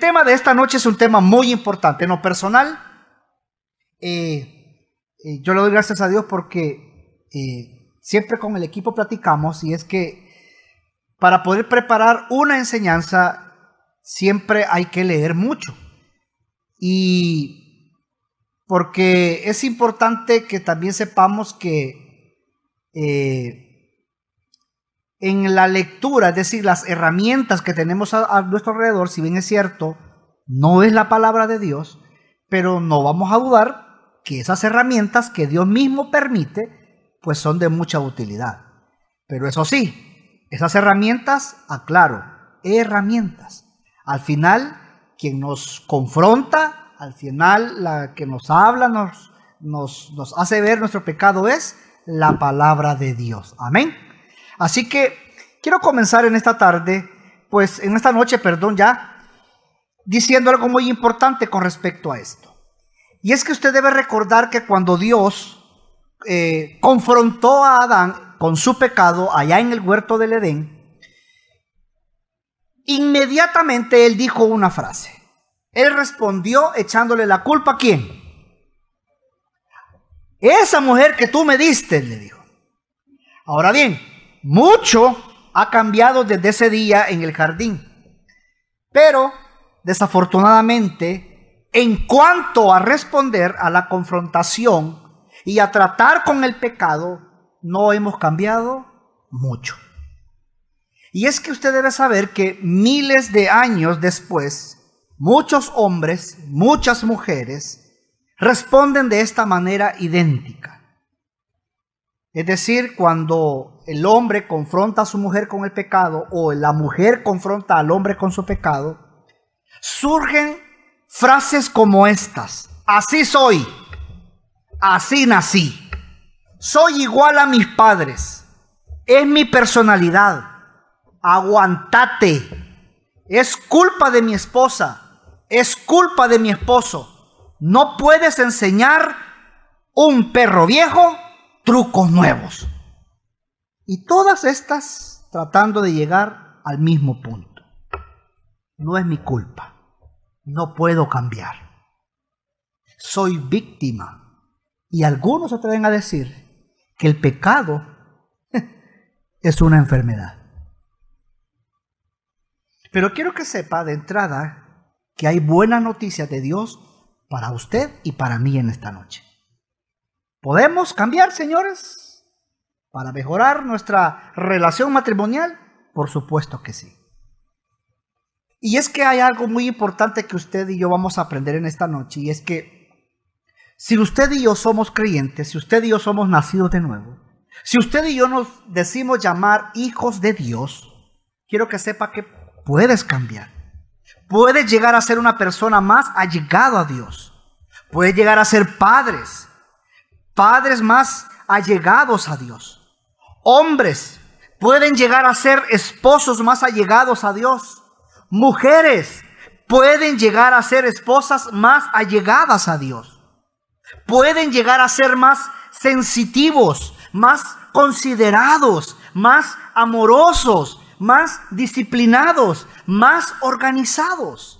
tema de esta noche es un tema muy importante. no personal, eh, eh, yo le doy gracias a Dios porque eh, siempre con el equipo platicamos y es que para poder preparar una enseñanza siempre hay que leer mucho. Y porque es importante que también sepamos que en la lectura, es decir, las herramientas que tenemos a, nuestro alrededor, si bien es cierto, no es la palabra de Dios, pero no vamos a dudar que esas herramientas que Dios mismo permite, pues son de mucha utilidad. Pero eso sí, esas herramientas, aclaro, herramientas. Al final, quien nos confronta, al final, la que nos habla, nos, nos hace ver nuestro pecado es la palabra de Dios. Amén. Así que quiero comenzar en esta tarde, pues en esta noche, perdón, ya, diciendo algo muy importante con respecto a esto. Y es que usted debe recordar que cuando Dios eh, confrontó a Adán con su pecado allá en el huerto del Edén, inmediatamente él dijo una frase. Él respondió echándole la culpa a quién. Esa mujer que tú me diste, le dijo. Ahora bien, mucho ha cambiado desde ese día en el jardín. Pero, desafortunadamente, en cuanto a responder a la confrontación y a tratar con el pecado, no hemos cambiado mucho. Y es que usted debe saber que miles de años después, muchos hombres, muchas mujeres, responden de esta manera idéntica. Es decir, cuando el hombre confronta a su mujer con el pecado o la mujer confronta al hombre con su pecado, surgen frases como estas. Así soy, así nací, soy igual a mis padres, es mi personalidad, aguantate, es culpa de mi esposa, es culpa de mi esposo, no puedes enseñar un perro viejo trucos nuevos. Y todas estas tratando de llegar al mismo punto. No es mi culpa. No puedo cambiar. Soy víctima. Y algunos se atreven a decir que el pecado es una enfermedad. Pero quiero que sepa de entrada que hay buenas noticias de Dios para usted y para mí en esta noche. ¿Podemos cambiar, señores? para mejorar nuestra relación matrimonial? Por supuesto que sí. Y es que hay algo muy importante que usted y yo vamos a aprender en esta noche, y es que si usted y yo somos creyentes, si usted y yo somos nacidos de nuevo, si usted y yo nos decimos llamar hijos de Dios, quiero que sepa que puedes cambiar. Puedes llegar a ser una persona más allegada a Dios. Puedes llegar a ser padres, padres más allegados a Dios. Hombres pueden llegar a ser esposos más allegados a Dios. Mujeres pueden llegar a ser esposas más allegadas a Dios. Pueden llegar a ser más sensitivos, más considerados, más amorosos, más disciplinados, más organizados.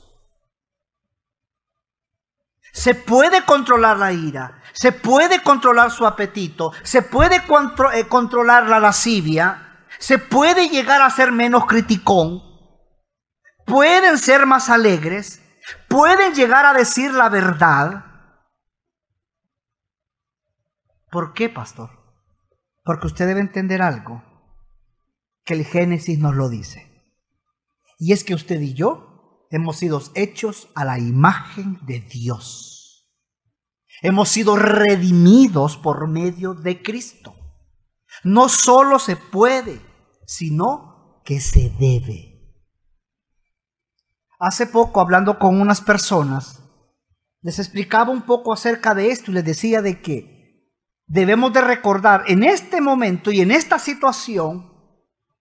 Se puede controlar la ira, se puede controlar su apetito, se puede eh, controlar la lascivia, se puede llegar a ser menos criticón, pueden ser más alegres, pueden llegar a decir la verdad. ¿Por qué, pastor? Porque usted debe entender algo que el Génesis nos lo dice. Y es que usted y yo hemos sido hechos a la imagen de Dios. Hemos sido redimidos por medio de Cristo. No solo se puede, sino que se debe. Hace poco, hablando con unas personas, les explicaba un poco acerca de esto y les decía de que debemos de recordar en este momento y en esta situación,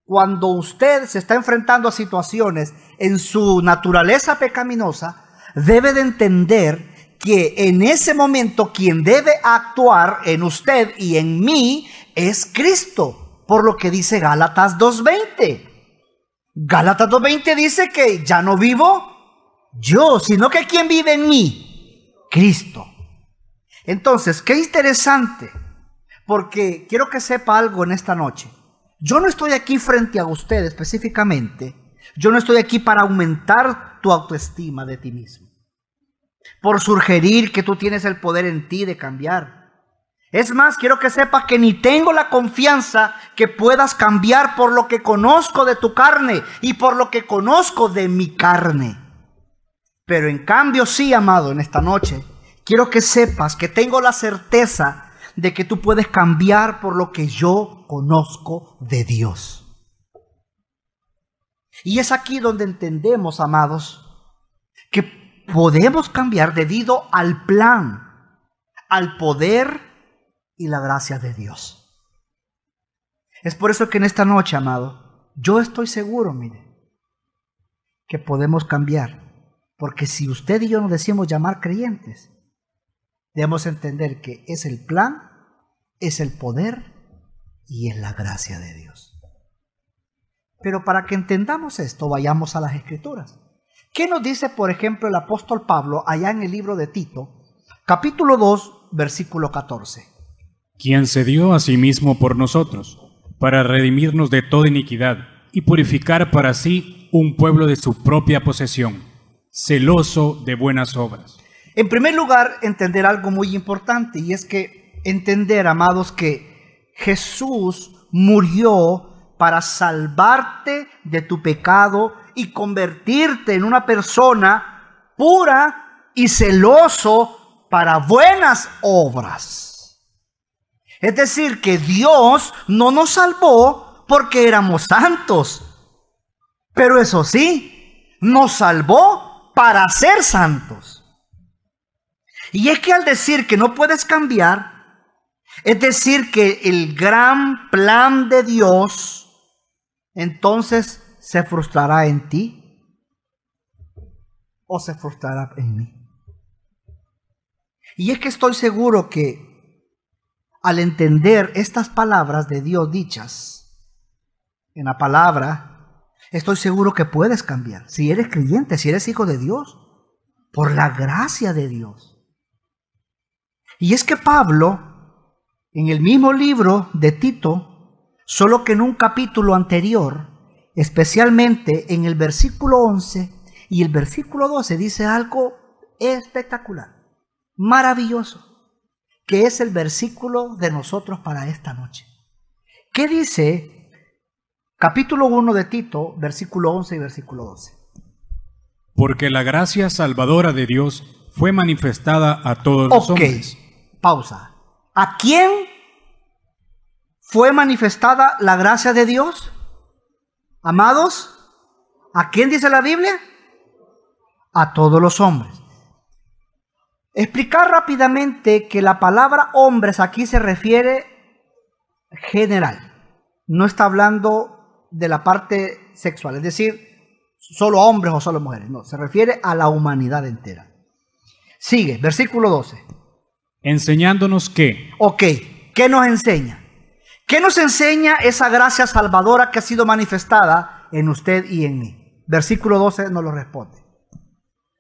cuando usted se está enfrentando a situaciones en su naturaleza pecaminosa, debe de entender que en ese momento quien debe actuar en usted y en mí es Cristo, por lo que dice Gálatas 2.20. Gálatas 2.20 dice que ya no vivo yo, sino que quien vive en mí, Cristo. Entonces, qué interesante, porque quiero que sepa algo en esta noche. Yo no estoy aquí frente a usted específicamente, yo no estoy aquí para aumentar tu autoestima de ti mismo por sugerir que tú tienes el poder en ti de cambiar. Es más, quiero que sepas que ni tengo la confianza que puedas cambiar por lo que conozco de tu carne y por lo que conozco de mi carne. Pero en cambio sí, amado, en esta noche, quiero que sepas que tengo la certeza de que tú puedes cambiar por lo que yo conozco de Dios. Y es aquí donde entendemos, amados, que podemos cambiar debido al plan, al poder y la gracia de Dios. Es por eso que en esta noche, amado, yo estoy seguro, mire, que podemos cambiar. Porque si usted y yo nos decimos llamar creyentes, debemos entender que es el plan, es el poder y es la gracia de Dios. Pero para que entendamos esto, vayamos a las escrituras. ¿Qué nos dice, por ejemplo, el apóstol Pablo allá en el libro de Tito, capítulo 2, versículo 14? Quien se dio a sí mismo por nosotros, para redimirnos de toda iniquidad y purificar para sí un pueblo de su propia posesión, celoso de buenas obras. En primer lugar, entender algo muy importante, y es que entender, amados, que Jesús murió para salvarte de tu pecado y convertirte en una persona pura y celoso para buenas obras. Es decir, que Dios no nos salvó porque éramos santos. Pero eso sí, nos salvó para ser santos. Y es que al decir que no puedes cambiar, es decir, que el gran plan de Dios entonces se frustrará en ti o se frustrará en mí. Y es que estoy seguro que al entender estas palabras de Dios dichas en la palabra, estoy seguro que puedes cambiar. Si eres creyente, si eres hijo de Dios, por la gracia de Dios. Y es que Pablo, en el mismo libro de Tito, solo que en un capítulo anterior, especialmente en el versículo 11 y el versículo 12, dice algo espectacular, maravilloso, que es el versículo de nosotros para esta noche. ¿Qué dice capítulo 1 de Tito, versículo 11 y versículo 12? Porque la gracia salvadora de Dios fue manifestada a todos los hombres. Pausa. ¿A quién fue manifestada la gracia de Dios? Amados, ¿a quién dice la Biblia? A todos los hombres. Explicar rápidamente que la palabra hombres aquí se refiere general. No está hablando de la parte sexual, es decir, solo hombres o solo mujeres. No, se refiere a la humanidad entera. Sigue, versículo 12. Enseñándonos qué. Ok, ¿qué nos enseña? ¿Qué nos enseña esa gracia salvadora que ha sido manifestada en usted y en mí? Versículo 12 nos lo responde.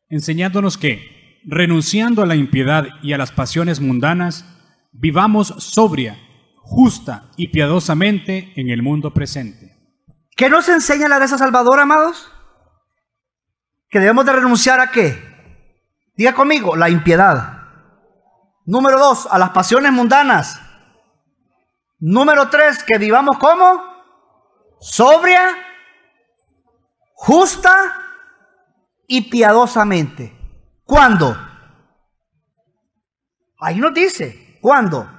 Enseñándonos que, renunciando a la impiedad y a las pasiones mundanas, vivamos sobria, justa y piadosamente en el mundo presente. ¿Qué nos enseña la gracia salvadora, amados? Que debemos de renunciar a qué? Diga conmigo, la impiedad. Número dos, a las pasiones mundanas. Número tres, que vivamos como sobria, justa y piadosamente. ¿Cuándo? Ahí nos dice, ¿cuándo?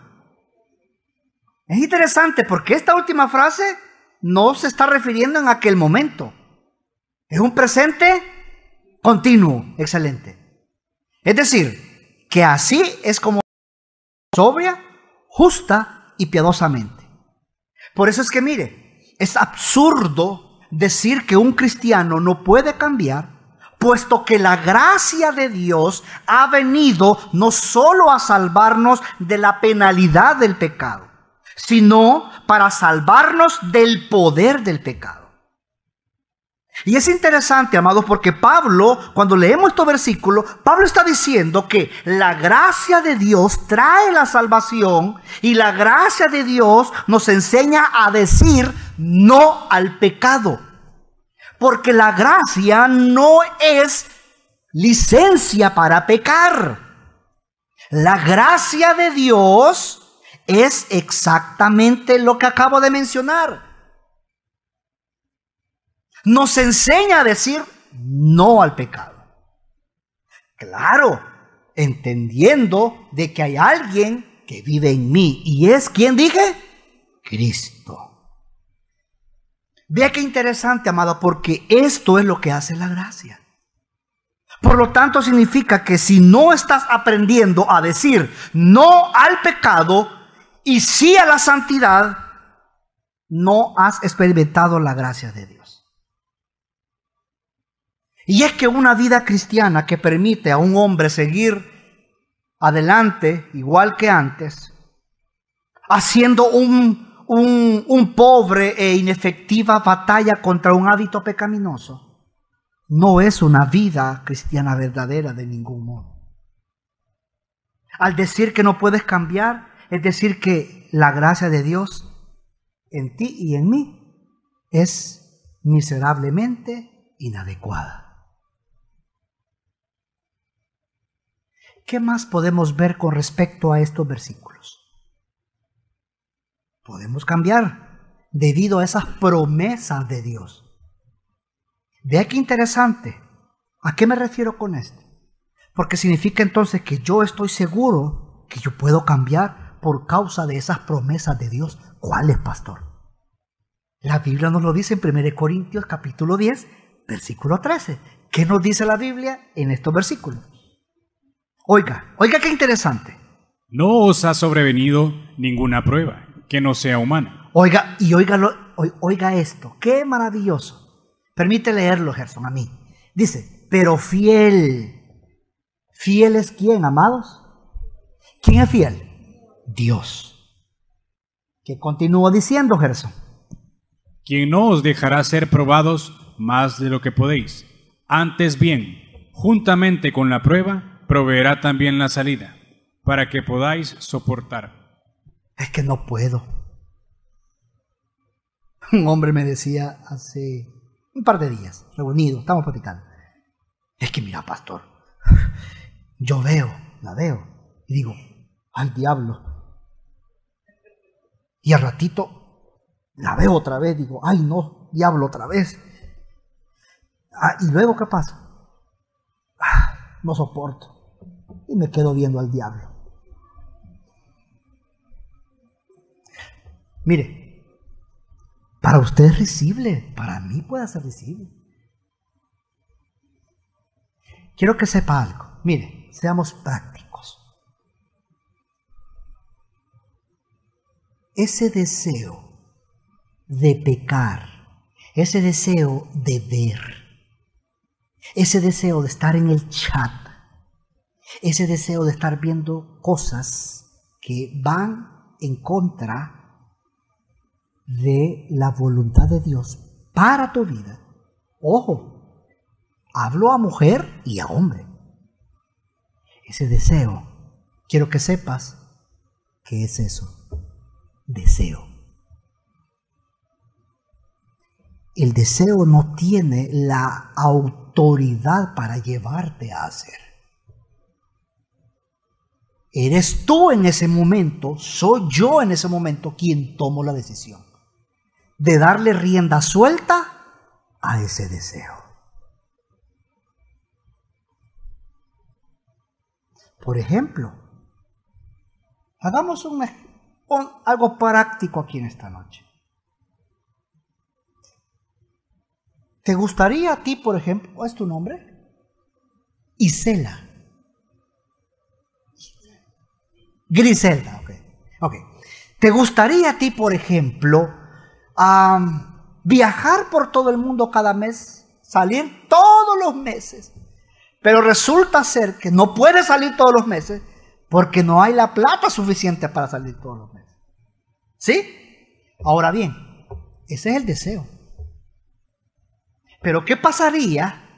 Es interesante porque esta última frase no se está refiriendo en aquel momento. Es un presente continuo, excelente. Es decir, que así es como sobria, justa y piadosamente. Por eso es que mire, es absurdo decir que un cristiano no puede cambiar, puesto que la gracia de Dios ha venido no solo a salvarnos de la penalidad del pecado, sino para salvarnos del poder del pecado. Y es interesante, amados, porque Pablo, cuando leemos estos versículos, Pablo está diciendo que la gracia de Dios trae la salvación y la gracia de Dios nos enseña a decir no al pecado. Porque la gracia no es licencia para pecar. La gracia de Dios es exactamente lo que acabo de mencionar. Nos enseña a decir no al pecado. Claro, entendiendo de que hay alguien que vive en mí. ¿Y es quien dije? Cristo. Vea qué interesante, amado, porque esto es lo que hace la gracia. Por lo tanto, significa que si no estás aprendiendo a decir no al pecado y sí a la santidad, no has experimentado la gracia de Dios. Y es que una vida cristiana que permite a un hombre seguir adelante igual que antes, haciendo un, pobre e inefectiva batalla contra un hábito pecaminoso, no es una vida cristiana verdadera de ningún modo. Al decir que no puedes cambiar, es decir que la gracia de Dios en ti y en mí es miserablemente inadecuada. ¿Qué más podemos ver con respecto a estos versículos? Podemos cambiar debido a esas promesas de Dios. Vea qué interesante. ¿A qué me refiero con esto? Porque significa entonces que yo estoy seguro que yo puedo cambiar por causa de esas promesas de Dios. ¿Cuál es, pastor? La Biblia nos lo dice en 1 Corintios capítulo 10, versículo 13. ¿Qué nos dice la Biblia en estos versículos? Oiga, oiga qué interesante. No os ha sobrevenido ninguna prueba que no sea humana. Oiga, y oígalo, oiga esto, qué maravilloso. Permite leerlo, Gerson, a mí. Dice, pero fiel. ¿Fiel es quién, amados? ¿Quién es fiel? Dios. Que continúo diciendo, Gerson. Quien no os dejará ser probados más de lo que podéis. Antes bien, juntamente con la prueba, proveerá también la salida, para que podáis soportar. Es que no puedo. Un hombre me decía hace un par de días, reunido, estamos platicando. Es que mira, pastor, yo veo, la veo, y digo, al diablo. Y al ratito la veo otra vez, digo, ay no, diablo otra vez. Ah, y luego, ¿qué pasa? Ah, no soporto y me quedo viendo al diablo. Mire, para usted es risible, para mí puede ser risible. Quiero que sepa algo. Mire, seamos prácticos. Ese deseo de pecar, ese deseo de ver, ese deseo de estar en el chat, ese deseo de estar viendo cosas que van en contra de la voluntad de Dios para tu vida. Ojo, hablo a mujer y a hombre. Ese deseo, quiero que sepas que es eso, deseo. El deseo no tiene la autoridad para llevarte a hacer. Eres tú en ese momento, soy yo en ese momento quien tomo la decisión de darle rienda suelta a ese deseo. Por ejemplo, hagamos un, algo práctico aquí en esta noche. ¿Te gustaría a ti, por ejemplo, es tu nombre? Isela. Griselda, ok. okay. ¿Te gustaría a ti, por ejemplo, viajar por todo el mundo cada mes? Salir todos los meses. Pero resulta ser que no puedes salir todos los meses porque no hay la plata suficiente para salir todos los meses. ¿Sí? Ahora bien, ese es el deseo. Pero ¿qué pasaría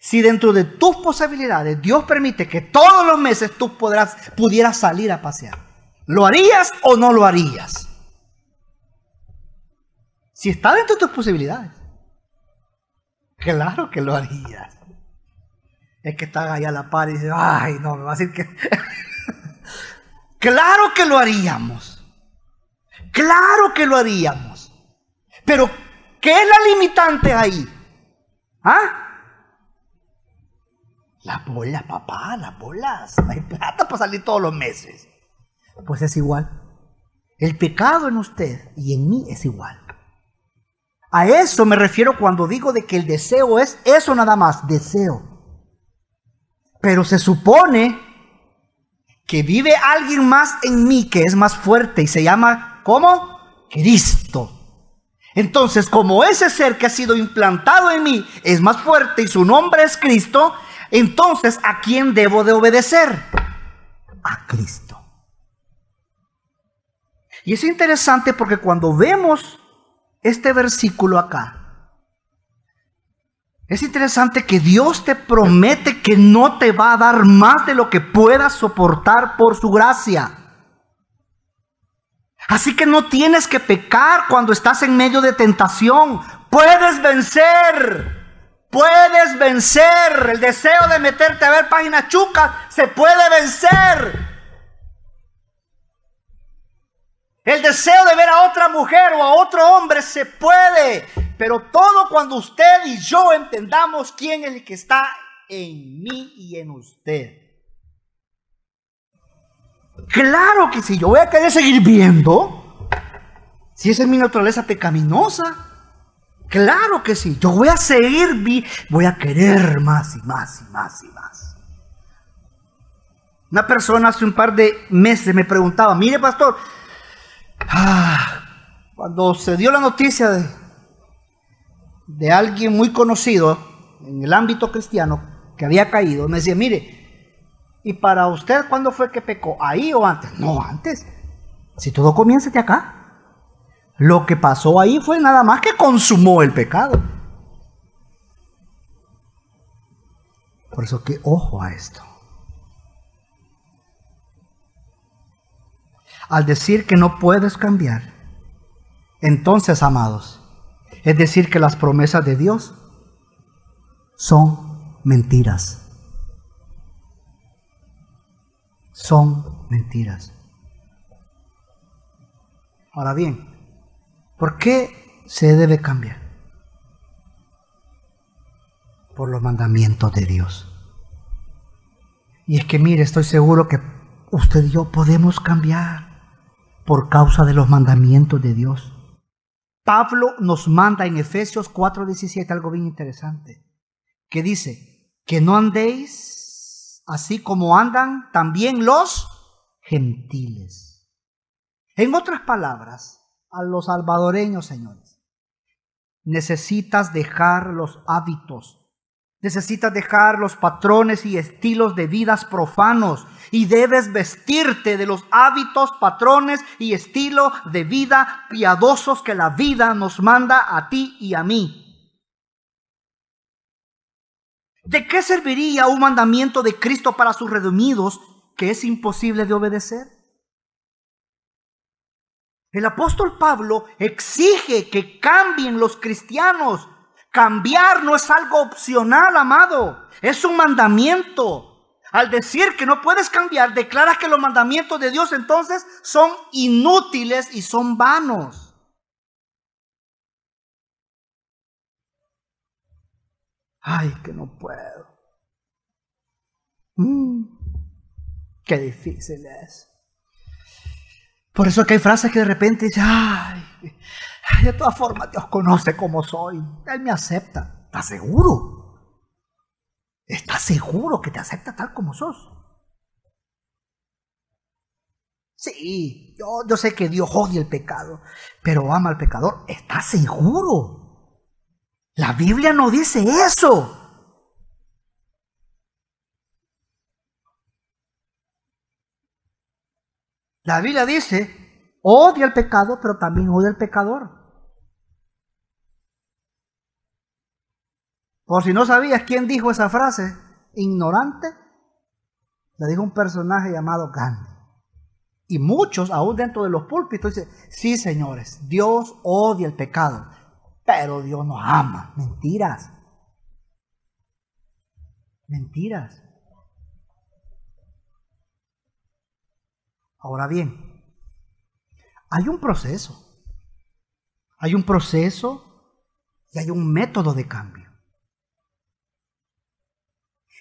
si dentro de tus posibilidades Dios permite que todos los meses tú podrás, pudieras salir a pasear, ¿lo harías o no lo harías? Si está dentro de tus posibilidades, claro que lo harías. Es que están ahí a la par y dice, ay, no, me va a decir que... claro que lo haríamos. Claro que lo haríamos. Pero, ¿qué es la limitante ahí? ¿Ah? Las bolas, papá, las bolas. No hay plata para salir todos los meses. Pues es igual. El pecado en usted y en mí es igual. A eso me refiero cuando digo de que el deseo es eso nada más, deseo. Pero se supone que vive alguien más en mí que es más fuerte y se llama, ¿cómo? Cristo. Entonces, como ese ser que ha sido implantado en mí es más fuerte y su nombre es Cristo, entonces, ¿a quién debo de obedecer? A Cristo. Y es interesante porque cuando vemos este versículo acá, es interesante que Dios te promete que no te va a dar más de lo que puedas soportar por su gracia. Así que no tienes que pecar cuando estás en medio de tentación. Puedes vencer. Puedes vencer. El deseo de meterte a ver páginas chucas se puede vencer. El deseo de ver a otra mujer o a otro hombre se puede. Pero todo cuando usted y yo entendamos quién es el que está en mí y en usted. Claro que si yo voy a querer seguir viendo, si esa es mi naturaleza pecaminosa, Claro que sí, yo voy a seguir, voy a querer más y más y más y más. Una persona hace un par de meses me preguntaba, mire pastor, ah, cuando se dio la noticia de, de alguien muy conocido en el ámbito cristiano que había caído, me decía, mire, ¿y para usted cuándo fue que pecó? ¿Ahí o antes? No, antes. Si todo comienza de acá. Lo que pasó ahí fue nada más que consumó el pecado. Por eso que ojo a esto. Al decir que no puedes cambiar, entonces, amados, es decir que las promesas de Dios son mentiras. Son mentiras. Ahora bien, ¿Por qué se debe cambiar? Por los mandamientos de Dios. Y es que mire, estoy seguro que usted y yo podemos cambiar por causa de los mandamientos de Dios. Pablo nos manda en Efesios 4:17 algo bien interesante, que dice, que no andéis así como andan también los gentiles. En otras palabras, a los salvadoreños, señores. Necesitas dejar los hábitos. Necesitas dejar los patrones y estilos de vidas profanos y debes vestirte de los hábitos, patrones y estilo de vida piadosos que la vida nos manda a ti y a mí. ¿De qué serviría un mandamiento de Cristo para sus redimidos que es imposible de obedecer? El apóstol Pablo exige que cambien los cristianos. Cambiar no es algo opcional, amado. Es un mandamiento. Al decir que no puedes cambiar, declaras que los mandamientos de Dios entonces son inútiles y son vanos. Ay, que no puedo. Mm, qué difícil es. Por eso que hay frases que de repente ya, de todas formas Dios conoce como soy, Él me acepta. ¿Estás seguro? ¿Estás seguro que te acepta tal como sos? Sí, yo, yo sé que Dios odia el pecado, pero ama al pecador. ¿Estás seguro? La Biblia no dice eso. La Biblia dice, odia el pecado, pero también odia el pecador. Por si no sabías quién dijo esa frase, ignorante, la dijo un personaje llamado Gandhi. Y muchos, aún dentro de los púlpitos, dicen, sí señores, Dios odia el pecado, pero Dios nos ama. Mentiras. Mentiras. Ahora bien, hay un proceso. Hay un proceso y hay un método de cambio.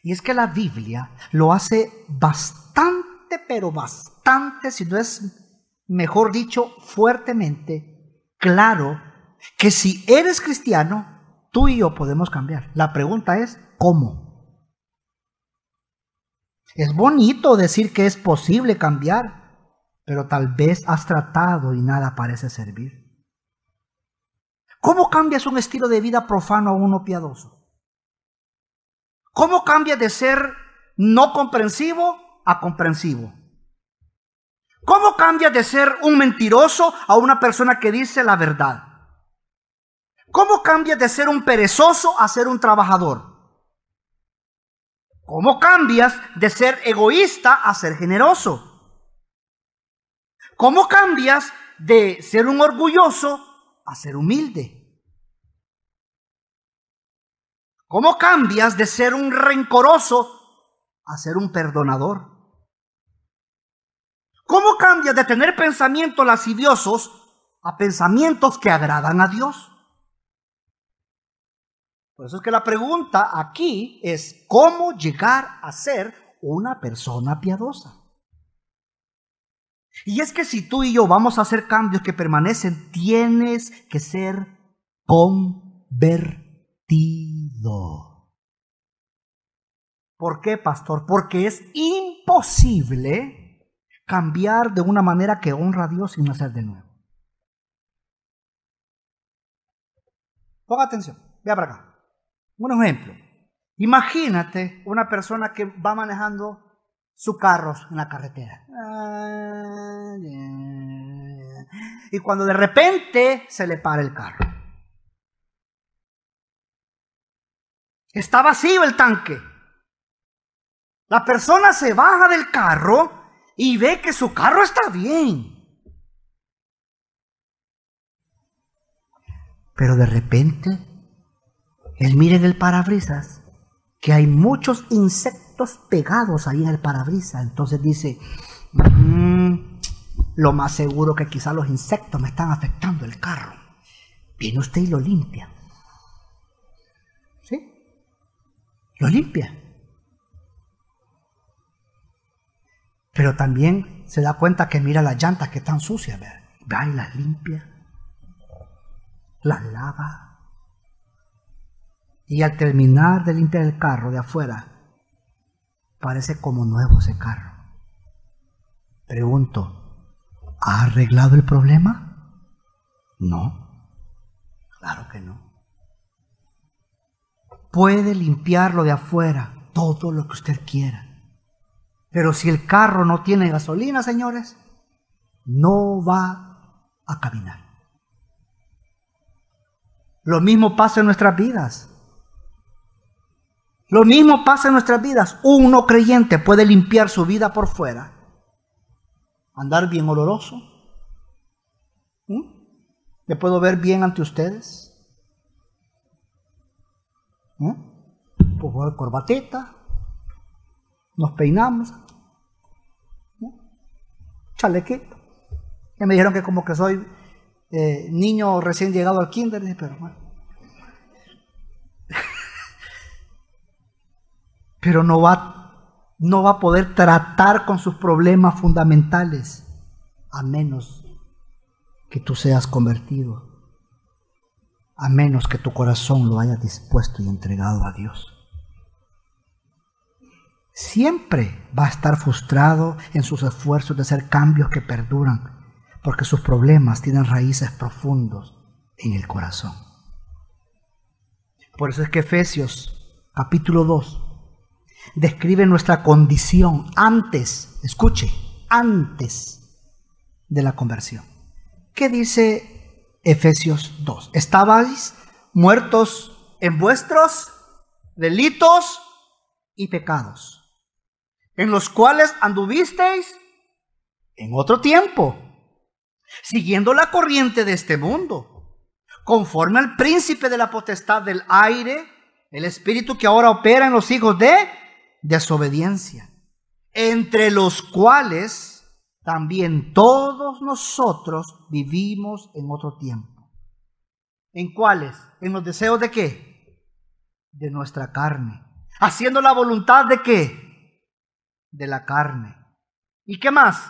Y es que la Biblia lo hace bastante, pero bastante, si no es, mejor dicho, fuertemente, claro, que si eres cristiano, tú y yo podemos cambiar. La pregunta es, ¿cómo? Es bonito decir que es posible cambiar, pero tal vez has tratado y nada parece servir. ¿Cómo cambias un estilo de vida profano a uno piadoso? ¿Cómo cambias de ser no comprensivo a comprensivo? ¿Cómo cambias de ser un mentiroso a una persona que dice la verdad? ¿Cómo cambias de ser un perezoso a ser un trabajador? ¿Cómo cambias de ser egoísta a ser generoso? ¿Cómo cambias de ser un orgulloso a ser humilde? ¿Cómo cambias de ser un rencoroso a ser un perdonador? ¿Cómo cambias de tener pensamientos lasciviosos a pensamientos que agradan a Dios? Por eso es que la pregunta aquí es cómo llegar a ser una persona piadosa. Y es que si tú y yo vamos a hacer cambios que permanecen, tienes que ser convertido. ¿Por qué, pastor? Porque es imposible cambiar de una manera que honra a Dios sin nacer de nuevo. Ponga atención, vea para acá. Un ejemplo. Imagínate una persona que va manejando su carro en la carretera. Ah, y cuando de repente se le para el carro. Está vacío el tanque. La persona se baja del carro y ve que su carro está bien. Pero de repente, él mira en el parabrisas que hay muchos insectos ...estos pegados ahí en el parabrisas. Entonces dice, mm, lo más seguro que quizá los insectos me están afectando el carro. Viene usted y lo limpia. ¿Sí? Lo limpia. Pero también se da cuenta que mira las llantas que están sucias. Va y las limpia. Las lava. Y al terminar de limpiar el carro de afuera, parece como nuevo ese carro. Pregunto, ¿ha arreglado el problema? No, claro que no. Puede limpiarlo de afuera todo lo que usted quiera. Pero si el carro no tiene gasolina, señores, no va a caminar. Lo mismo pasa en nuestras vidas. Lo mismo pasa en nuestras vidas. Un no creyente puede limpiar su vida por fuera. Andar bien oloroso. ¿Mm? le ¿Me puedo ver bien ante ustedes? ¿Mm? Puedo jugar corbateta. Nos peinamos. ¿Mm? Chalequito. me dijeron que como que soy eh, niño recién llegado al kinder, pero bueno. pero no va, no va a poder tratar con sus problemas fundamentales a menos que tú seas convertido, a menos que tu corazón lo haya dispuesto y entregado a Dios. Siempre va a estar frustrado en sus esfuerzos de hacer cambios que perduran, porque sus problemas tienen raíces profundos en el corazón. Por eso es que Efesios capítulo 2, describe nuestra condición antes, escuche, antes de la conversión. ¿Qué dice Efesios 2? Estabais muertos en vuestros delitos y pecados, en los cuales anduvisteis en otro tiempo, siguiendo la corriente de este mundo, conforme al príncipe de la potestad del aire, el espíritu que ahora opera en los hijos de desobediencia, entre los cuales también todos nosotros vivimos en otro tiempo. ¿En cuáles? ¿En los deseos de qué? De nuestra carne. Haciendo la voluntad de qué? De la carne. ¿Y qué más?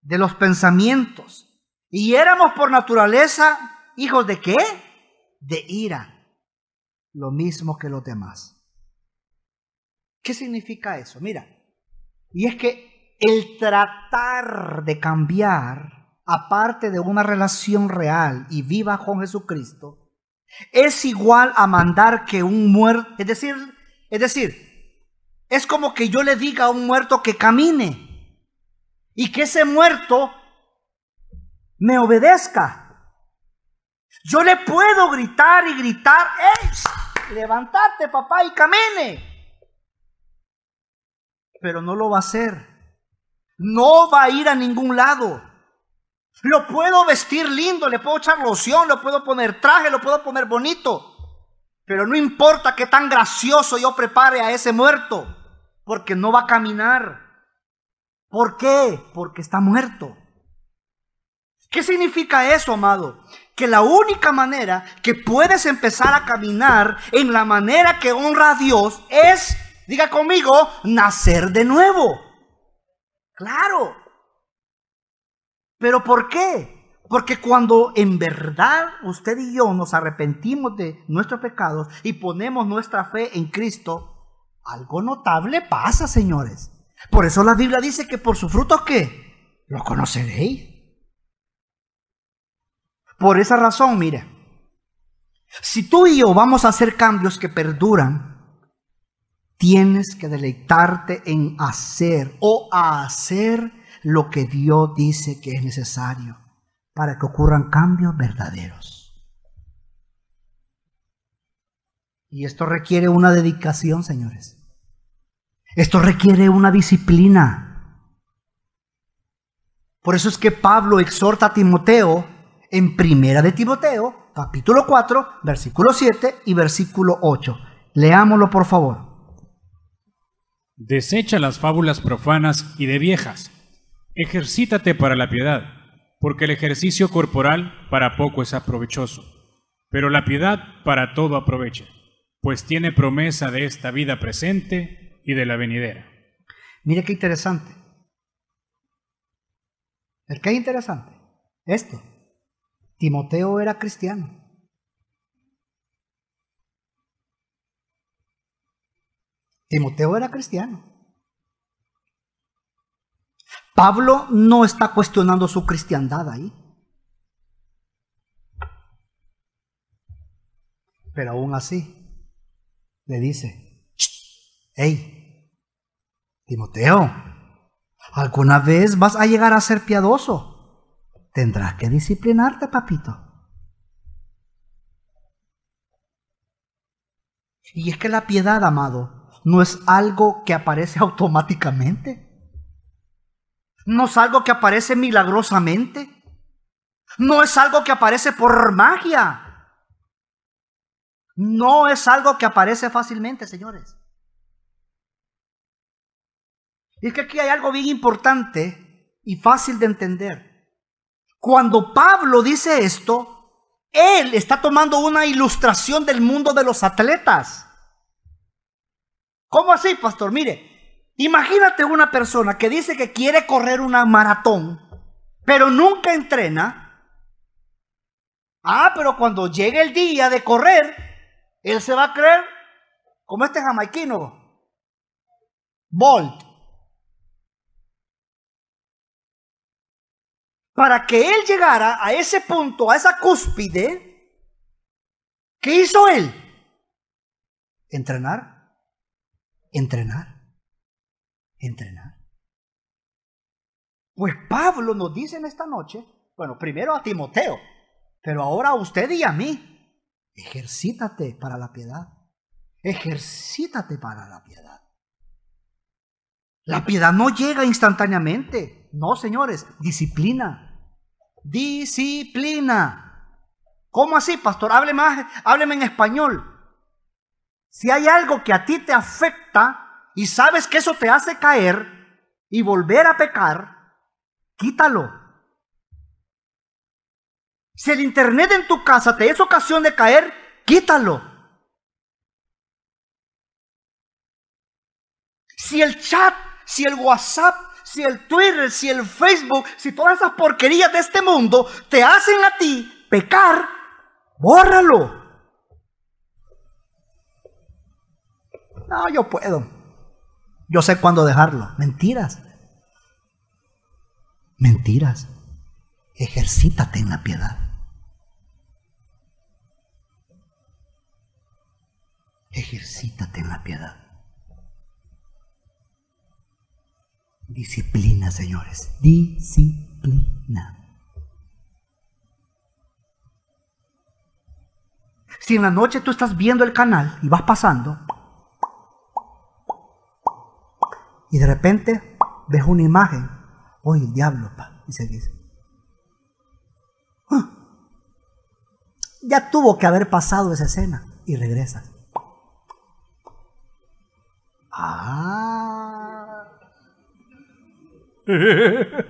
De los pensamientos. Y éramos por naturaleza hijos de qué? De ira. Lo mismo que los demás. ¿Qué significa eso? Mira, y es que el tratar de cambiar, aparte de una relación real y viva con Jesucristo, es igual a mandar que un muerto, es decir, es decir, es como que yo le diga a un muerto que camine y que ese muerto me obedezca. Yo le puedo gritar y gritar, ¡Ey! Levántate, papá, y camine pero no lo va a hacer. No va a ir a ningún lado. Lo puedo vestir lindo, le puedo echar loción, lo puedo poner traje, lo puedo poner bonito. Pero no importa qué tan gracioso yo prepare a ese muerto, porque no va a caminar. ¿Por qué? Porque está muerto. ¿Qué significa eso, amado? Que la única manera que puedes empezar a caminar en la manera que honra a Dios es Diga conmigo, nacer de nuevo. Claro. Pero ¿por qué? Porque cuando en verdad usted y yo nos arrepentimos de nuestros pecados y ponemos nuestra fe en Cristo, algo notable pasa, señores. Por eso la Biblia dice que por su fruto, qué? Lo conoceréis. Por esa razón, mire, si tú y yo vamos a hacer cambios que perduran, Tienes que deleitarte en hacer o hacer lo que Dios dice que es necesario para que ocurran cambios verdaderos. Y esto requiere una dedicación, señores. Esto requiere una disciplina. Por eso es que Pablo exhorta a Timoteo en primera de Timoteo, capítulo 4, versículo 7 y versículo 8. Leámoslo, por favor. Desecha las fábulas profanas y de viejas. Ejercítate para la piedad, porque el ejercicio corporal para poco es aprovechoso, pero la piedad para todo aprovecha, pues tiene promesa de esta vida presente y de la venidera. Mira qué interesante. ¿El qué interesante? Esto. Timoteo era cristiano. Timoteo era cristiano. Pablo no está cuestionando su cristiandad ahí. Pero aún así, le dice, hey, Timoteo, alguna vez vas a llegar a ser piadoso. Tendrás que disciplinarte, papito. Y es que la piedad, amado, no es algo que aparece automáticamente. No es algo que aparece milagrosamente. No es algo que aparece por magia. No es algo que aparece fácilmente, señores. Y es que aquí hay algo bien importante y fácil de entender. Cuando Pablo dice esto, él está tomando una ilustración del mundo de los atletas. ¿Cómo así, pastor? Mire, imagínate una persona que dice que quiere correr una maratón, pero nunca entrena. Ah, pero cuando llegue el día de correr, él se va a creer como este jamaiquino, Bolt. Para que él llegara a ese punto, a esa cúspide, ¿qué hizo él? Entrenar. Entrenar. Entrenar. Pues Pablo nos dice en esta noche, bueno, primero a Timoteo, pero ahora a usted y a mí, ejercítate para la piedad. Ejercítate para la piedad. La piedad no llega instantáneamente. No, señores, disciplina. Disciplina. ¿Cómo así, pastor? Hable más, hábleme en español. Si hay algo que a ti te afecta y sabes que eso te hace caer y volver a pecar, quítalo. Si el internet en tu casa te es ocasión de caer, quítalo. Si el chat, si el WhatsApp, si el Twitter, si el Facebook, si todas esas porquerías de este mundo te hacen a ti pecar, bórralo. No, yo puedo. Yo sé cuándo dejarlo. Mentiras. Mentiras. Ejercítate en la piedad. Ejercítate en la piedad. Disciplina, señores. Disciplina. Si en la noche tú estás viendo el canal y vas pasando, Y de repente ves una imagen. Oye, el diablo, pa, Y se dice, ah, Ya tuvo que haber pasado esa escena y regresa. Ah.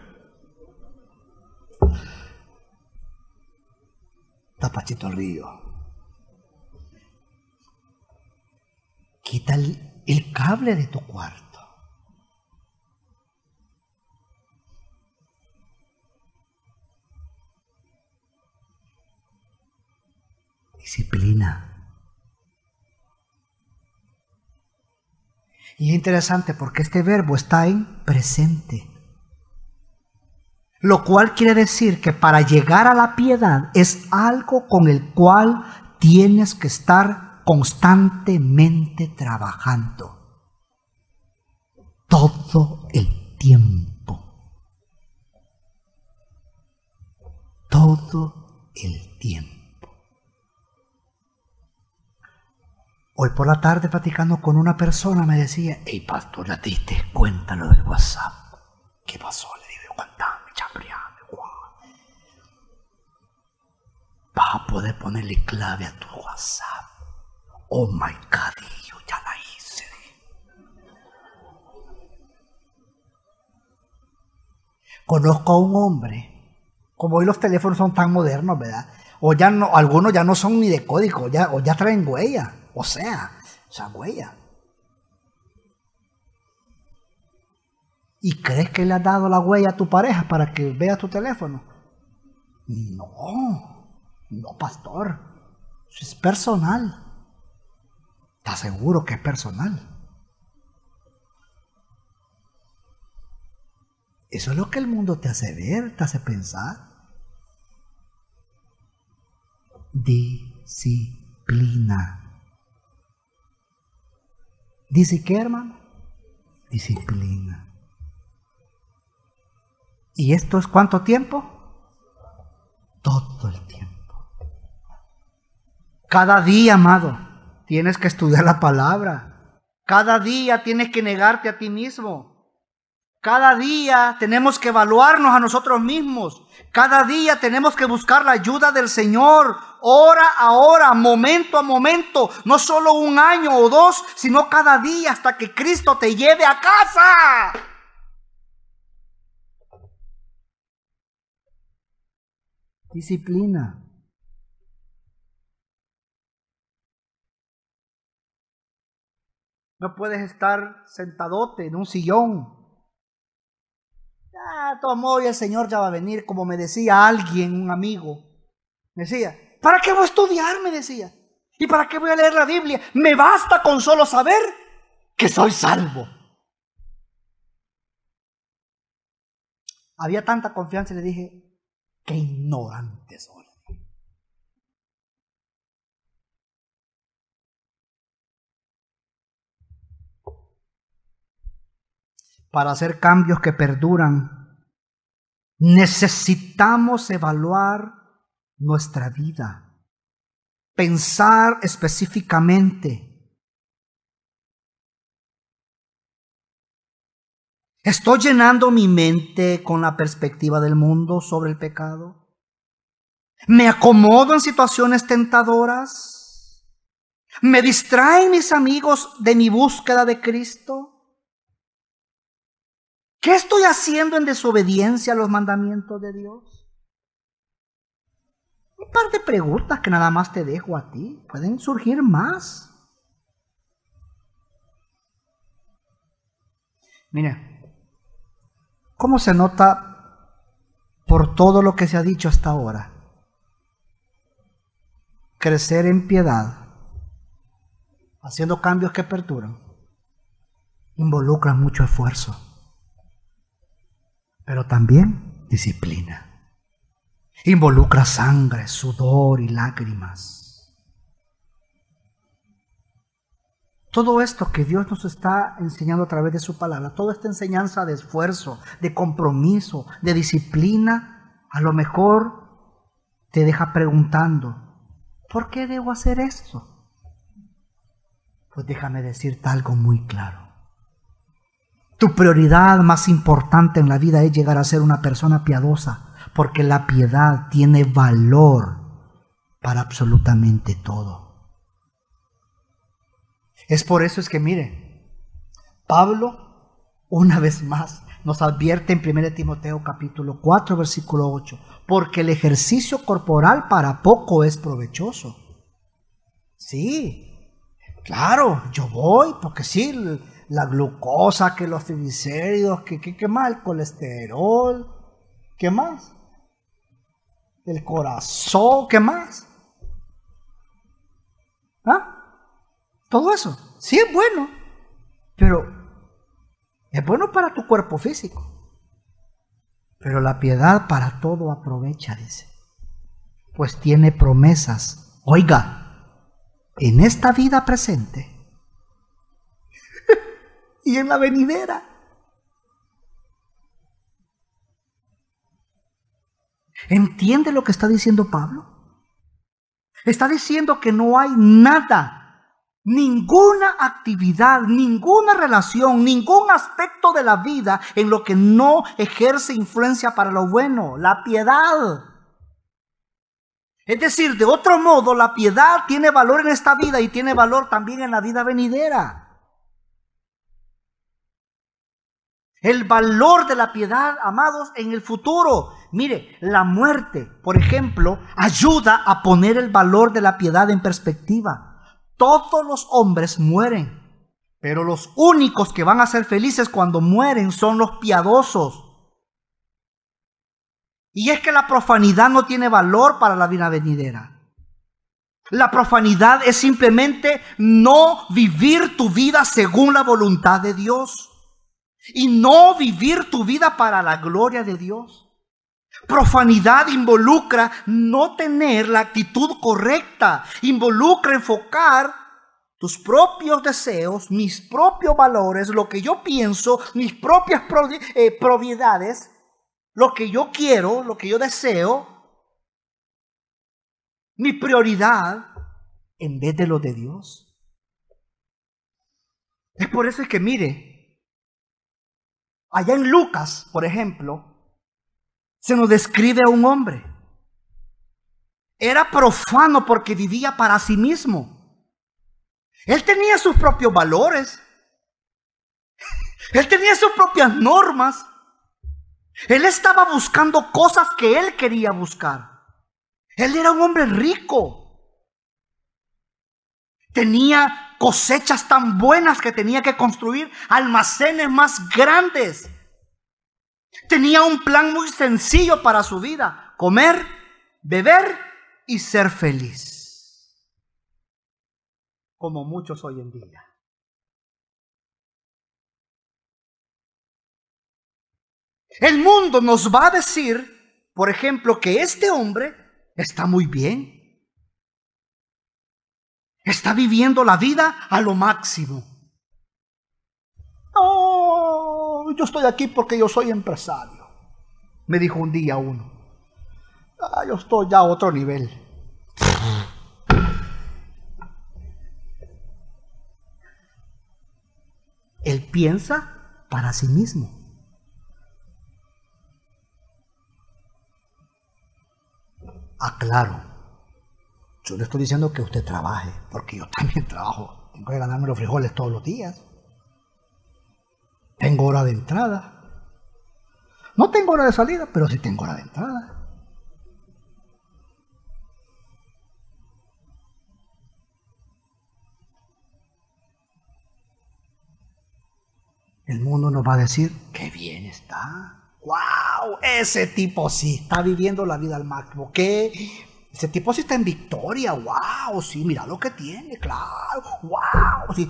Tapachito Río. Quita el cable de tu cuarto. disciplina. Y es interesante porque este verbo está en presente. Lo cual quiere decir que para llegar a la piedad es algo con el cual tienes que estar constantemente trabajando. Todo el tiempo. Todo el tiempo. Hoy por la tarde, platicando con una persona, me decía, hey, pastor, ya te diste lo del WhatsApp. ¿Qué pasó? Le digo, aguantame, chambriame, guau. Vas a poder ponerle clave a tu WhatsApp. Oh my God, yo ya la hice. Conozco a un hombre, como hoy los teléfonos son tan modernos, ¿verdad? O ya no, algunos ya no son ni de código, ya, o ya traen huellas. O sea, esa huella ¿Y crees que le has dado la huella a tu pareja para que vea tu teléfono? No, no, pastor. Eso es personal. ¿Estás seguro que es personal? Eso es lo que el mundo te hace ver, te hace pensar. Disciplina. ¿Dice hermano? Disciplina. ¿Y esto es cuánto tiempo? Todo el tiempo. Cada día, amado, tienes que estudiar la palabra. Cada día tienes que negarte a ti mismo. Cada día tenemos que evaluarnos a nosotros mismos. Cada día tenemos que buscar la ayuda del Señor, hora a hora, momento a momento, no solo un año o dos, sino cada día hasta que Cristo te lleve a casa. Disciplina. No puedes estar sentadote en un sillón Ah, tomó y el Señor ya va a venir, como me decía alguien, un amigo. Me decía, ¿para qué voy a estudiar? Me decía. ¿Y para qué voy a leer la Biblia? Me basta con solo saber que soy salvo. Había tanta confianza y le dije, qué ignorante soy. para hacer cambios que perduran, necesitamos evaluar nuestra vida, pensar específicamente. ¿Estoy llenando mi mente con la perspectiva del mundo sobre el pecado? ¿Me acomodo en situaciones tentadoras? ¿Me distraen mis amigos de mi búsqueda de Cristo? ¿Qué estoy haciendo en desobediencia a los mandamientos de Dios? Un par de preguntas que nada más te dejo a ti. Pueden surgir más. Mira, ¿cómo se nota por todo lo que se ha dicho hasta ahora? Crecer en piedad, haciendo cambios que perturban. involucra mucho esfuerzo pero también disciplina. Involucra sangre, sudor y lágrimas. Todo esto que Dios nos está enseñando a través de su palabra, toda esta enseñanza de esfuerzo, de compromiso, de disciplina, a lo mejor te deja preguntando, ¿por qué debo hacer esto? Pues déjame decirte algo muy claro. Tu prioridad más importante en la vida es llegar a ser una persona piadosa, porque la piedad tiene valor para absolutamente todo. Es por eso es que mire, Pablo una vez más nos advierte en 1 Timoteo capítulo 4 versículo 8, porque el ejercicio corporal para poco es provechoso. Sí, claro, yo voy porque sí, la glucosa, que los triglicéridos, que, qué, más, el colesterol, ¿qué más? El corazón, ¿qué más? ¿Ah? Todo eso, sí es bueno, pero es bueno para tu cuerpo físico. Pero la piedad para todo aprovecha, dice. Pues tiene promesas. Oiga, en esta vida presente y en la venidera. ¿Entiende lo que está diciendo Pablo? Está diciendo que no hay nada, ninguna actividad, ninguna relación, ningún aspecto de la vida en lo que no ejerce influencia para lo bueno, la piedad. Es decir, de otro modo, la piedad tiene valor en esta vida y tiene valor también en la vida venidera. El valor de la piedad, amados, en el futuro. Mire, la muerte, por ejemplo, ayuda a poner el valor de la piedad en perspectiva. Todos los hombres mueren, pero los únicos que van a ser felices cuando mueren son los piadosos. Y es que la profanidad no tiene valor para la vida venidera. La profanidad es simplemente no vivir tu vida según la voluntad de Dios y no vivir tu vida para la gloria de Dios. Profanidad involucra no tener la actitud correcta, involucra enfocar tus propios deseos, mis propios valores, lo que yo pienso, mis propias eh, propiedades, lo que yo quiero, lo que yo deseo, mi prioridad en vez de lo de Dios. Es por eso que mire, Allá en Lucas, por ejemplo, se nos describe a un hombre. Era profano porque vivía para sí mismo. Él tenía sus propios valores. Él tenía sus propias normas. Él estaba buscando cosas que él quería buscar. Él era un hombre rico. Tenía cosechas tan buenas que tenía que construir almacenes más grandes. Tenía un plan muy sencillo para su vida, comer, beber y ser feliz, como muchos hoy en día. El mundo nos va a decir, por ejemplo, que este hombre está muy bien, está viviendo la vida a lo máximo. yo estoy aquí porque yo soy empresario, me dijo un día uno. Ah, yo estoy ya a otro nivel. Él piensa para sí mismo. Aclaro yo le estoy diciendo que usted trabaje, porque yo también trabajo. Tengo que ganarme los frijoles todos los días. Tengo hora de entrada. No tengo hora de salida, pero sí tengo hora de entrada. El mundo nos va a decir, qué bien está. ¡Wow! Ese tipo sí está viviendo la vida al máximo. ¡Qué ese tipo sí está en victoria, wow, sí, mira lo que tiene, claro, wow, sí.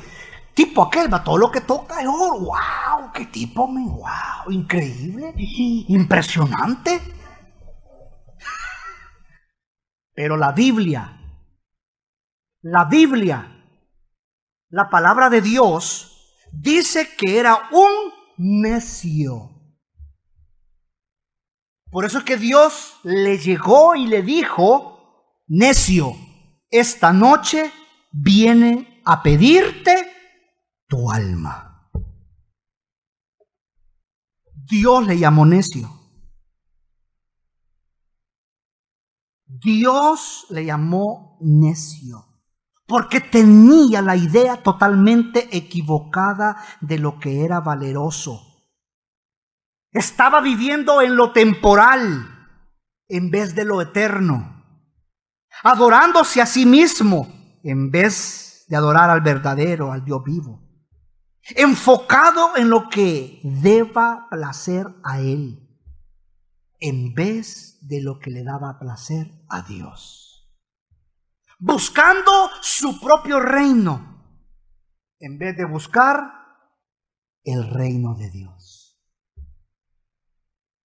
Tipo aquel, va, todo lo que toca es oro, wow, qué tipo, wow, increíble, impresionante. Pero la Biblia, la Biblia, la palabra de Dios, dice que era un necio. Por eso es que Dios le llegó y le dijo, necio, esta noche viene a pedirte tu alma. Dios le llamó necio. Dios le llamó necio porque tenía la idea totalmente equivocada de lo que era valeroso. Estaba viviendo en lo temporal en vez de lo eterno adorándose a sí mismo en vez de adorar al verdadero, al Dios vivo. Enfocado en lo que deba placer a Él, en vez de lo que le daba placer a Dios. Buscando su propio reino, en vez de buscar el reino de Dios.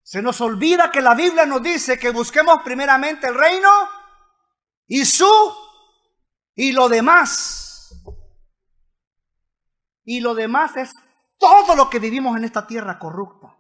Se nos olvida que la Biblia nos dice que busquemos primeramente el reino y su y lo demás. Y lo demás es todo lo que vivimos en esta tierra corrupta.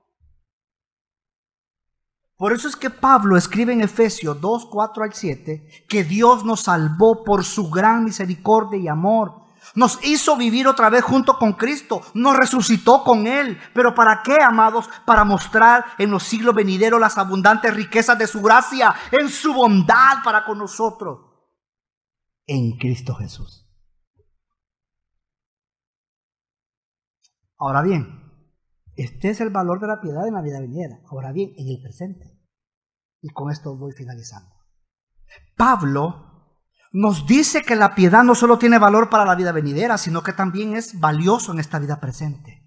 Por eso es que Pablo escribe en Efesios 2, 4 al 7 que Dios nos salvó por su gran misericordia y amor nos hizo vivir otra vez junto con Cristo. Nos resucitó con Él. Pero ¿para qué, amados? Para mostrar en los siglos venideros las abundantes riquezas de su gracia, en su bondad para con nosotros. En Cristo Jesús. Ahora bien, este es el valor de la piedad en la vida venidera. Ahora bien, en el presente. Y con esto voy finalizando. Pablo nos dice que la piedad no solo tiene valor para la vida venidera, sino que también es valioso en esta vida presente.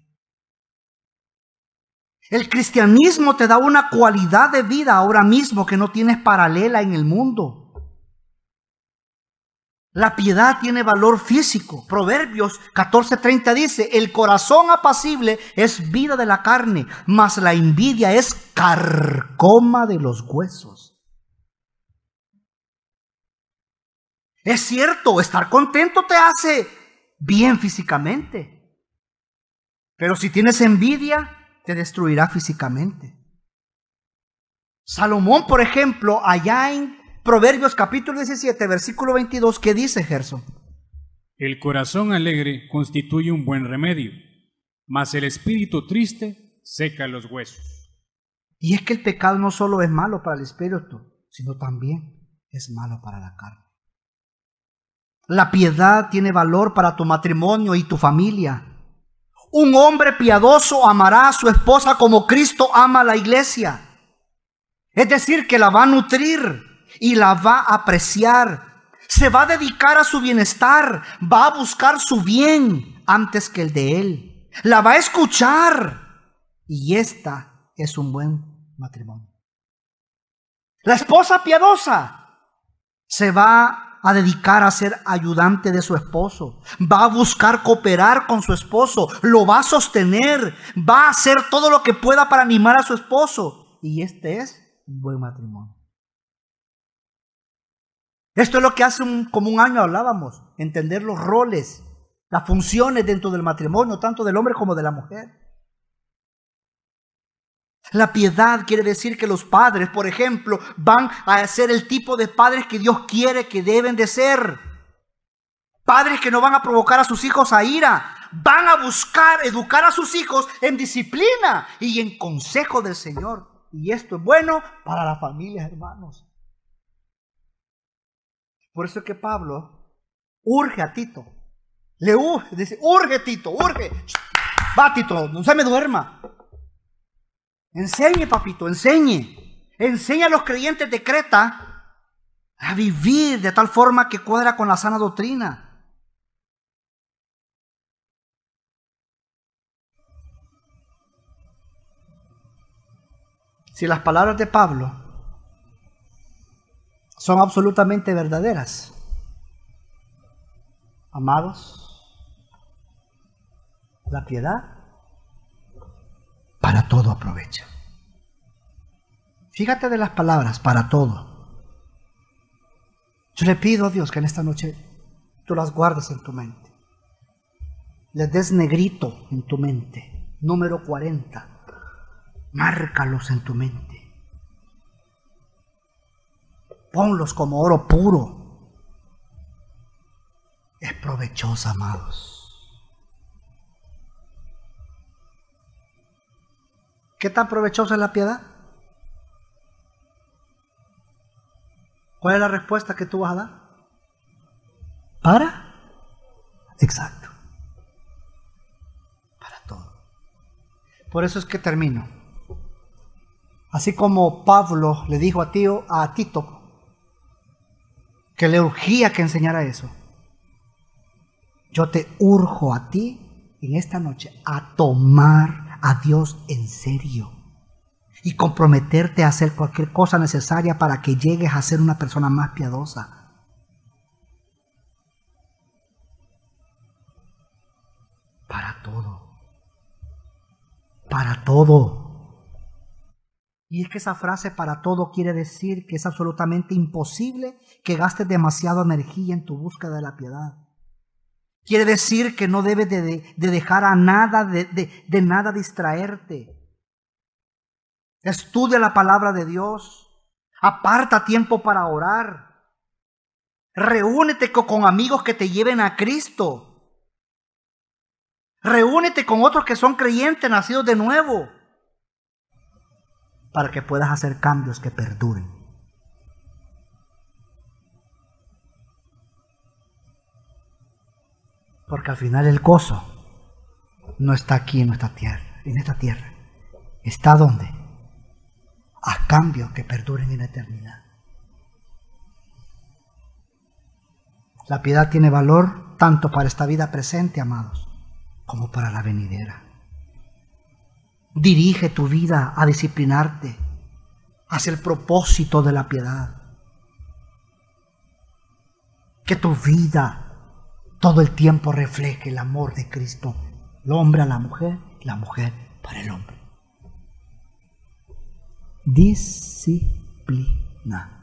El cristianismo te da una cualidad de vida ahora mismo que no tienes paralela en el mundo. La piedad tiene valor físico. Proverbios 14:30 dice, el corazón apacible es vida de la carne, mas la envidia es carcoma de los huesos. Es cierto, estar contento te hace bien físicamente. Pero si tienes envidia, te destruirá físicamente. Salomón, por ejemplo, allá en Proverbios capítulo 17, versículo 22, ¿qué dice Gerson? El corazón alegre constituye un buen remedio, mas el espíritu triste seca los huesos. Y es que el pecado no solo es malo para el espíritu, sino también es malo para la carne. La piedad tiene valor para tu matrimonio y tu familia. Un hombre piadoso amará a su esposa como Cristo ama a la iglesia. Es decir, que la va a nutrir y la va a apreciar. Se va a dedicar a su bienestar, va a buscar su bien antes que el de él. La va a escuchar. Y esta es un buen matrimonio. La esposa piadosa se va a dedicar a ser ayudante de su esposo, va a buscar cooperar con su esposo, lo va a sostener, va a hacer todo lo que pueda para animar a su esposo. Y este es un buen matrimonio. Esto es lo que hace un, como un año hablábamos, entender los roles, las funciones dentro del matrimonio, tanto del hombre como de la mujer. La piedad quiere decir que los padres, por ejemplo, van a ser el tipo de padres que Dios quiere que deben de ser. Padres que no van a provocar a sus hijos a ira. Van a buscar educar a sus hijos en disciplina y en consejo del Señor. Y esto es bueno para las familias, hermanos. Por eso es que Pablo urge a Tito. Le urge, dice, urge Tito, urge. Va Tito, no se me duerma. Enseñe, papito, enseñe. Enseña a los creyentes de Creta a vivir de tal forma que cuadra con la sana doctrina. si las palabras de Pablo son absolutamente verdaderas, amados, la piedad para todo aprovecha. Fíjate de las palabras, para todo. Yo le pido a Dios que en esta noche tú las guardes en tu mente. Les des negrito en tu mente, número 40. Márcalos en tu mente. Ponlos como oro puro. Es provechoso, amados. ¿Qué tan provechosa es la piedad? ¿Cuál es la respuesta que tú vas a dar? ¿Para? Exacto. Para todo. Por eso es que termino. Así como Pablo le dijo a, tío, a Tito que le urgía que enseñara eso. Yo te urjo a ti en esta noche a tomar a Dios en serio y comprometerte a hacer cualquier cosa necesaria para que llegues a ser una persona más piadosa. Para todo. Para todo. Y es que esa frase para todo quiere decir que es absolutamente imposible que gastes demasiada energía en tu búsqueda de la piedad. Quiere decir que no debes de, dejar a nada, de nada distraerte. Estudia la palabra de Dios. Aparta tiempo para orar. Reúnete con amigos que te lleven a Cristo. Reúnete con otros que son creyentes, nacidos de nuevo, para que puedas hacer cambios que perduren. Porque al final el coso no está aquí en nuestra tierra, en esta tierra. ¿Está donde? A cambio que perduren en eternidad. La piedad tiene valor tanto para esta vida presente, amados, como para la venidera. Dirige tu vida a disciplinarte hacia el propósito de la piedad. Que tu vida todo el tiempo refleje el amor de Cristo, el hombre a la mujer, la mujer para el hombre. Disciplina.